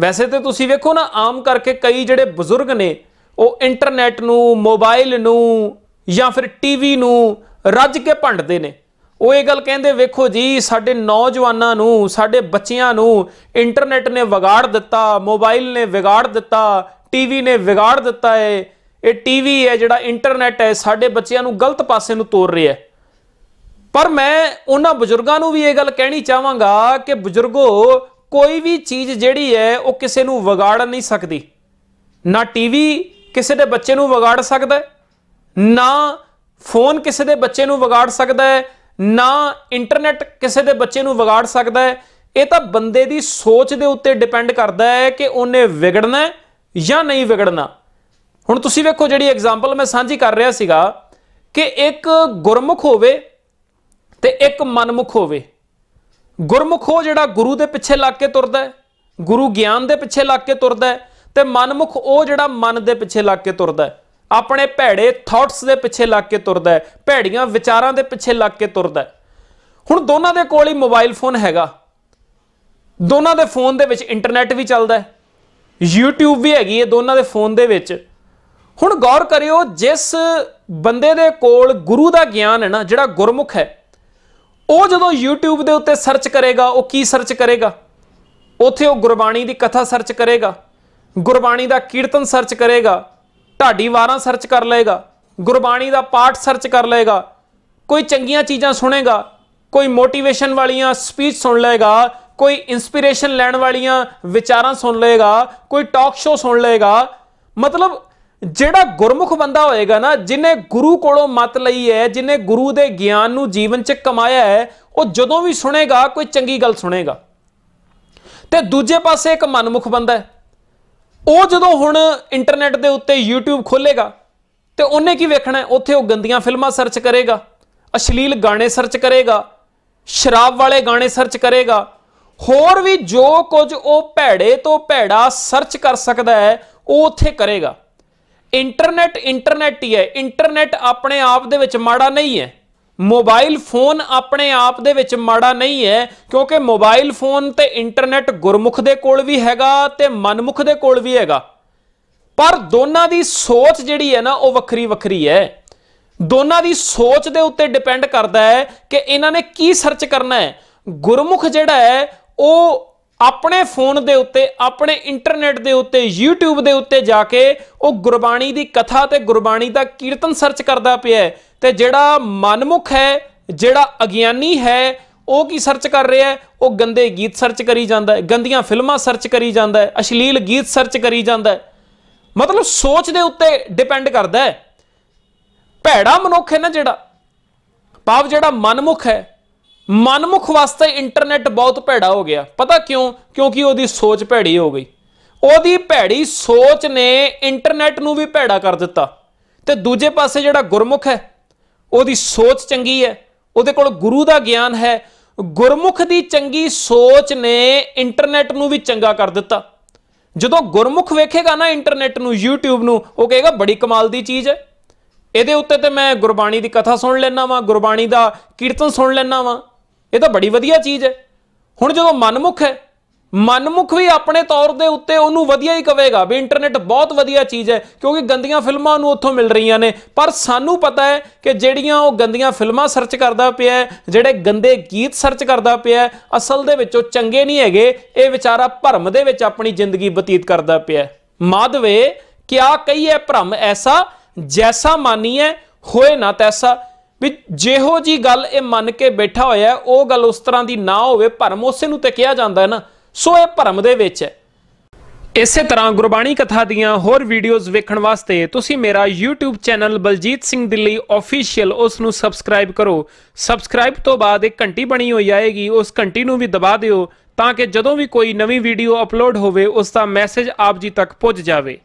ਵੈਸੇ ਤੇ ਤੁਸੀਂ ਵੇਖੋ ਨਾ ਆਮ ਕਰਕੇ ਕਈ ਜਿਹੜੇ ਬਜ਼ੁਰਗ ਨੇ ਉਹ ਇੰਟਰਨੈਟ ਨੂੰ ਮੋਬਾਈਲ ਨੂੰ ਜਾਂ ਫਿਰ ਟੀਵੀ ਨੂੰ ਰੱਜ ਕੇ ਭੰਡਦੇ ਨੇ ਉਹ ਇਹ ਗੱਲ ਕਹਿੰਦੇ ਵੇਖੋ ਜੀ ਸਾਡੇ ਨੌਜਵਾਨਾਂ ਨੂੰ ਸਾਡੇ ਬੱਚਿਆਂ ਨੂੰ ਇੰਟਰਨੈਟ ਨੇ ਵਿਗਾੜ ਦਿੱਤਾ ਮੋਬਾਈਲ ਨੇ ਵਿਗਾੜ ਦਿੱਤਾ ਟੀਵੀ ਨੇ ਵਿਗਾੜ ਦਿੱਤਾ ਏ ਇਹ ਟੀਵੀ ਹੈ ਜਿਹੜਾ ਇੰਟਰਨੈਟ ਹੈ ਸਾਡੇ ਬੱਚਿਆਂ ਨੂੰ ਗਲਤ ਪਾਸੇ ਨੂੰ ਤੋਰ ਰਿਹਾ ਹੈ ਪਰ ਮੈਂ ਉਹਨਾਂ ਬਜ਼ੁਰਗਾਂ ਨੂੰ ਵੀ ਇਹ ਗੱਲ ਕਹਿਣੀ ਚਾਹਾਂਗਾ ਕਿ ਬਜ਼ੁਰਗੋ ਕੋਈ ਵੀ ਚੀਜ਼ ਜਿਹੜੀ ਹੈ ਉਹ ਕਿਸੇ ਨੂੰ ਵਿਗਾੜ ਨਹੀਂ ਸਕਦੀ ਨਾ ਟੀਵੀ ਕਿਸੇ ਦੇ ਬੱਚੇ ਨੂੰ ਵਿਗਾੜ ਸਕਦਾ ਨਾ ਫੋਨ ਕਿਸੇ ਦੇ ਬੱਚੇ ਨੂੰ ਵਿਗਾੜ ਸਕਦਾ ਹੈ ਨਾ ਇੰਟਰਨੈਟ ਕਿਸੇ ਦੇ ਬੱਚੇ ਨੂੰ ਵਿਗਾੜ ਸਕਦਾ ਹੈ ਇਹ ਤਾਂ ਬੰਦੇ ਦੀ ਸੋਚ ਦੇ ਉੱਤੇ ਡਿਪੈਂਡ ਕਰਦਾ ਹੈ ਕਿ ਉਹਨੇ ਵਿਗੜਨਾ ਜਾਂ ਨਹੀਂ ਵਿਗੜਨਾ ਹੁਣ ਤੁਸੀਂ ਵੇਖੋ ਜਿਹੜੀ ਐਗਜ਼ਾਮਪਲ ਮੈਂ ਸਾਂਝੀ ਕਰ ਰਿਹਾ ਸੀਗਾ ਕਿ ਇੱਕ ਗੁਰਮੁਖ ਹੋਵੇ ਤੇ ਇੱਕ ਮਨਮੁਖ ਹੋਵੇ ਗੁਰਮੁਖ ਉਹ ਜਿਹੜਾ ਗੁਰੂ ਦੇ ਪਿੱਛੇ ਲੱਗ ਕੇ ਤੁਰਦਾ ਹੈ ਗੁਰੂ ਗਿਆਨ ਦੇ ਪਿੱਛੇ ਲੱਗ ਕੇ ਤੁਰਦਾ ਹੈ ਤੇ ਮਨਮੁਖ ਉਹ ਜਿਹੜਾ ਮਨ ਦੇ ਪਿੱਛੇ ਲੱਗ ਕੇ ਤੁਰਦਾ ਹੈ ਆਪਣੇ ਭੈੜੇ ਥਾਟਸ ਦੇ ਪਿੱਛੇ ਲੱਗ ਕੇ ਤੁਰਦਾ ਹੈ ਭੈੜੀਆਂ ਵਿਚਾਰਾਂ ਦੇ ਪਿੱਛੇ ਲੱਗ ਕੇ ਤੁਰਦਾ ਹੈ ਹੁਣ ਦੋਨਾਂ ਦੇ ਕੋਲ ਹੀ ਮੋਬਾਈਲ ਫੋਨ ਹੈਗਾ ਦੋਨਾਂ ਦੇ ਫੋਨ ਦੇ ਵਿੱਚ ਇੰਟਰਨੈਟ ਵੀ ਚੱਲਦਾ ਹੈ YouTube ਵੀ ਹੈਗੀ ਹੈ ਦੋਨਾਂ ਦੇ ਫੋਨ ਦੇ ਵਿੱਚ ਹੁਣ ਗੌਰ ਕਰਿਓ ਜਿਸ ਬੰਦੇ ਦੇ ਕੋਲ ਗੁਰੂ ਦਾ ਗਿਆਨ ਹੈ ਨਾ ਜਿਹੜਾ ਗੁਰਮੁਖ ਹੈ ਉਹ ਜਦੋਂ YouTube ਦੇ ਉੱਤੇ ਸਰਚ ਕਰੇਗਾ ਉਹ ਕੀ ਸਰਚ ਕਰੇਗਾ ਉੱਥੇ ਉਹ ਗੁਰਬਾਣੀ ਦੀ ਕਥਾ ਸਰਚ ਕਰੇਗਾ ਗੁਰਬਾਣੀ ਦਾ ਕੀਰਤਨ ਸਰਚ ਕਰੇਗਾ ਢਾਡੀ ਵਾਰਾਂ ਸਰਚ ਕਰ ਲਏਗਾ ਗੁਰਬਾਣੀ ਦਾ ਪਾਠ ਸਰਚ ਕਰ ਲਏਗਾ ਕੋਈ ਚੰਗੀਆਂ ਚੀਜ਼ਾਂ ਸੁਣੇਗਾ ਕੋਈ ਮੋਟੀਵੇਸ਼ਨ ਵਾਲੀਆਂ ਸਪੀਚ ਸੁਣ ਲਏਗਾ ਕੋਈ ਇਨਸਪੀਰੇਸ਼ਨ ਲੈਣ ਵਾਲੀਆਂ ਵਿਚਾਰਾਂ ਸੁਣ ਲਏਗਾ ਕੋਈ ਟਾਕ ਸ਼ੋਅ ਸੁਣ ਲਏਗਾ ਮਤਲਬ ਜਿਹੜਾ ਗੁਰਮੁਖ ਬੰਦਾ ਹੋਏਗਾ ਨਾ ਜਿਨੇ ਗੁਰੂ ਕੋਲੋਂ ਮਤ ਲਈ ਹੈ ਜਿਨੇ ਗੁਰੂ ਦੇ ਗਿਆਨ ਨੂੰ ਜੀਵਨ 'ਚ ਕਮਾਇਆ ਹੈ ਉਹ ਜਦੋਂ ਵੀ ਸੁਣੇਗਾ ਕੋਈ ਚੰਗੀ ਗੱਲ ਸੁਣੇਗਾ ਤੇ ਦੂਜੇ ਪਾਸੇ ਇੱਕ ਮਨਮੁਖ ਬੰਦਾ ਹੈ ਉਹ ਜਦੋਂ ਹੁਣ ਇੰਟਰਨੈਟ ਦੇ ਉੱਤੇ YouTube ਖੋਲੇਗਾ ਤੇ ਉਹਨੇ ਕੀ ਵੇਖਣਾ ਉੱਥੇ ਉਹ ਗੰਦੀਆਂ ਫਿਲਮਾਂ ਸਰਚ ਕਰੇਗਾ ਅਸ਼ਲੀਲ ਗਾਣੇ ਸਰਚ ਕਰੇਗਾ ਸ਼ਰਾਬ ਵਾਲੇ ਗਾਣੇ ਸਰਚ ਕਰੇਗਾ ਹੋਰ ਵੀ ਜੋ ਕੁਝ ਉਹ ਭੈੜੇ ਤੋਂ ਭੈੜਾ ਸਰਚ ਕਰ ਸਕਦਾ ਹੈ ਉਹ ਉੱਥੇ ਕਰੇਗਾ ਇੰਟਰਨੈਟ ਇੰਟਰਨੈਟ ਹੀ ਹੈ ਇੰਟਰਨੈਟ ਆਪਣੇ ਆਪ ਦੇ ਵਿੱਚ ਮਾੜਾ ਨਹੀਂ ਹੈ ਮੋਬਾਈਲ ਫੋਨ ਆਪਣੇ ਆਪ ਦੇ ਵਿੱਚ ਮਾੜਾ ਨਹੀਂ ਹੈ ਕਿਉਂਕਿ ਮੋਬਾਈਲ ਫੋਨ ਤੇ ਇੰਟਰਨੈਟ ਗੁਰਮੁਖ ਦੇ ਕੋਲ ਵੀ ਹੈਗਾ ਤੇ ਮਨਮੁਖ ਦੇ ਕੋਲ ਵੀ ਹੈਗਾ ਪਰ ਦੋਨਾਂ ਦੀ ਸੋਚ ਜਿਹੜੀ ਹੈ ਨਾ ਉਹ ਵੱਖਰੀ ਵੱਖਰੀ ਹੈ ਦੋਨਾਂ ਦੀ ਸੋਚ ਦੇ ਉੱਤੇ ਡਿਪੈਂਡ ਕਰਦਾ ਹੈ ਕਿ ਇਹਨਾਂ ਨੇ ਕੀ ਸਰਚ ਕਰਨਾ ਹੈ ਗੁਰਮੁਖ ਜਿਹੜਾ ਹੈ ਉਹ ਆਪਣੇ ਫੋਨ ਦੇ ਉੱਤੇ ਆਪਣੇ ਇੰਟਰਨੈਟ ਦੇ ਉੱਤੇ YouTube ਦੇ ਉੱਤੇ ਜਾ ਕੇ ਉਹ ਗੁਰਬਾਣੀ ਦੀ ਕਥਾ ਤੇ ਗੁਰਬਾਣੀ ਦਾ ਕੀਰਤਨ ਸਰਚ ਕਰਦਾ ਪਿਆ ਤੇ ਜਿਹੜਾ ਮਨਮੁਖ ਹੈ ਜਿਹੜਾ ਅਗਿਆਨੀ ਹੈ ਉਹ ਕੀ ਸਰਚ ਕਰ ਰਿਹਾ ਹੈ ਉਹ ਗੰਦੇ ਗੀਤ ਸਰਚ ਕਰੀ ਜਾਂਦਾ ਹੈ ਗੰਦੀਆਂ ਫਿਲਮਾਂ ਸਰਚ ਕਰੀ ਜਾਂਦਾ ਹੈ ਅਸ਼ਲੀਲ ਗੀਤ ਸਰਚ ਕਰੀ ਜਾਂਦਾ ਹੈ ਮਤਲਬ ਸੋਚ ਦੇ ਉੱਤੇ ਡਿਪੈਂਡ ਕਰਦਾ ਹੈ ਭੈੜਾ ਮਨੁੱਖ ਹੈ ਨਾ ਜਿਹੜਾ ਪਾਪ ਜਿਹੜਾ ਮਨਮੁਖ ਹੈ ਮਨਮੁਖ ਵਾਸਤੇ ਇੰਟਰਨੈਟ ਬਹੁਤ ਭੈੜਾ ਹੋ ਗਿਆ ਪਤਾ ਕਿਉਂ ਕਿਉਂਕਿ ਉਹਦੀ ਸੋਚ ਭੈੜੀ ਹੋ ਗਈ ਉਹਦੀ ਭੈੜੀ ਸੋਚ ਨੇ ਇੰਟਰਨੈਟ ਨੂੰ ਵੀ ਭੈੜਾ ਕਰ ਦਿੱਤਾ ਤੇ ਦੂਜੇ ਪਾਸੇ ਜਿਹੜਾ ਗੁਰਮੁਖ ਹੈ ਉਹਦੀ ਸੋਚ ਚੰਗੀ ਹੈ ਉਹਦੇ ਕੋਲ ਗੁਰੂ ਦਾ ਗਿਆਨ ਹੈ ਗੁਰਮੁਖ ਦੀ ਚੰਗੀ ਸੋਚ ਨੇ ਇੰਟਰਨੈਟ ਨੂੰ ਵੀ ਚੰਗਾ ਕਰ ਦਿੱਤਾ ਜਦੋਂ ਗੁਰਮੁਖ ਵੇਖੇਗਾ ਨਾ ਇੰਟਰਨੈਟ ਨੂੰ YouTube ਨੂੰ ਉਹ ਕਹੇਗਾ ਬੜੀ ਕਮਾਲ ਦੀ ਚੀਜ਼ ਹੈ ਇਹਦੇ ਉੱਤੇ ਤੇ ਮੈਂ ਗੁਰਬਾਣੀ ਦੀ ਕਥਾ ਸੁਣ ਲੈਣਾ ਵਾਂ ਗੁਰਬਾਣੀ ਦਾ ਕੀਰਤਨ ਸੁਣ ਲੈਣਾ ਵਾਂ ਇਹ ਤਾਂ ਬੜੀ ਵਧੀਆ ਚੀਜ਼ ਹੈ ਹੁਣ ਜਦੋਂ ਮਨਮੁਖ ਹੈ ਮਨਮੁਖ ਵੀ ਆਪਣੇ ਤੌਰ ਦੇ ਉੱਤੇ ਉਹਨੂੰ ਵਧੀਆ ਹੀ ਕਹੇਗਾ ਵੀ ਇੰਟਰਨੈਟ ਬਹੁਤ ਵਧੀਆ ਚੀਜ਼ ਹੈ ਕਿਉਂਕਿ ਗੰਦੀਆਂ ਫਿਲਮਾਂ ਨੂੰ ਉੱਥੋਂ ਮਿਲ ਰਹੀਆਂ ਨੇ ਪਰ ਸਾਨੂੰ ਪਤਾ ਹੈ ਕਿ ਜਿਹੜੀਆਂ ਉਹ ਗੰਦੀਆਂ ਫਿਲਮਾਂ ਸਰਚ ਕਰਦਾ ਪਿਆ ਜਿਹੜੇ ਗੰਦੇ ਗੀਤ ਸਰਚ ਕਰਦਾ ਪਿਆ ਅਸਲ ਦੇ ਵਿੱਚ ਉਹ ਚੰਗੇ ਨਹੀਂ ਹੈਗੇ ਇਹ ਵਿਚਾਰਾ ਭਰਮ ਦੇ ਵਿੱਚ ਆਪਣੀ ਜ਼ਿੰਦਗੀ ਬਤੀਤ ਕਰਦਾ ਪਿਆ ਮਾਧਵੇ ਕਿਆ ਕਹੀਏ ਭਰਮ ਐਸਾ ਜੈਸਾ ਮਾਨੀਏ ਹੋਏ ਨਾ ਤੈਸਾ ਵੀ ਜਿਹੋ ਜੀ ਗੱਲ ਇਹ ਮੰਨ ਕੇ ਬੈਠਾ ਹੋਇਆ ਉਹ ਗੱਲ ਉਸ ਤਰ੍ਹਾਂ ਦੀ ਨਾ ਹੋਵੇ ਭਰਮ ਉਸੇ ਨੂੰ ਤੇ ਕਿਹਾ ਜਾਂਦਾ ਹੈ ਨਾ ਸੋ ਇਹ ਭਰਮ ਦੇ ਵਿੱਚ ਹੈ ਇਸੇ ਤਰ੍ਹਾਂ ਗੁਰਬਾਣੀ ਕਥਾ ਦੀਆਂ ਹੋਰ ਵੀਡੀਓਜ਼ ਵੇਖਣ ਵਾਸਤੇ ਤੁਸੀਂ ਮੇਰਾ YouTube channel Baljeet Singh Delhi official ਉਸ ਨੂੰ ਸਬਸਕ੍ਰਾਈਬ ਕਰੋ ਸਬਸਕ੍ਰਾਈਬ ਤੋਂ ਬਾਅਦ ਇੱਕ ਘੰਟੀ ਬਣੀ ਹੋਈ ਆਏਗੀ ਉਸ ਘੰਟੀ ਨੂੰ ਵੀ ਦਬਾ ਦਿਓ ਤਾਂ ਕਿ ਜਦੋਂ ਵੀ ਕੋਈ ਨਵੀਂ ਵੀਡੀਓ ਅਪਲੋਡ ਹੋਵੇ ਉਸ ਦਾ ਮੈਸੇਜ ਆਪ ਜੀ ਤੱਕ ਪਹੁੰਚ ਜਾਵੇ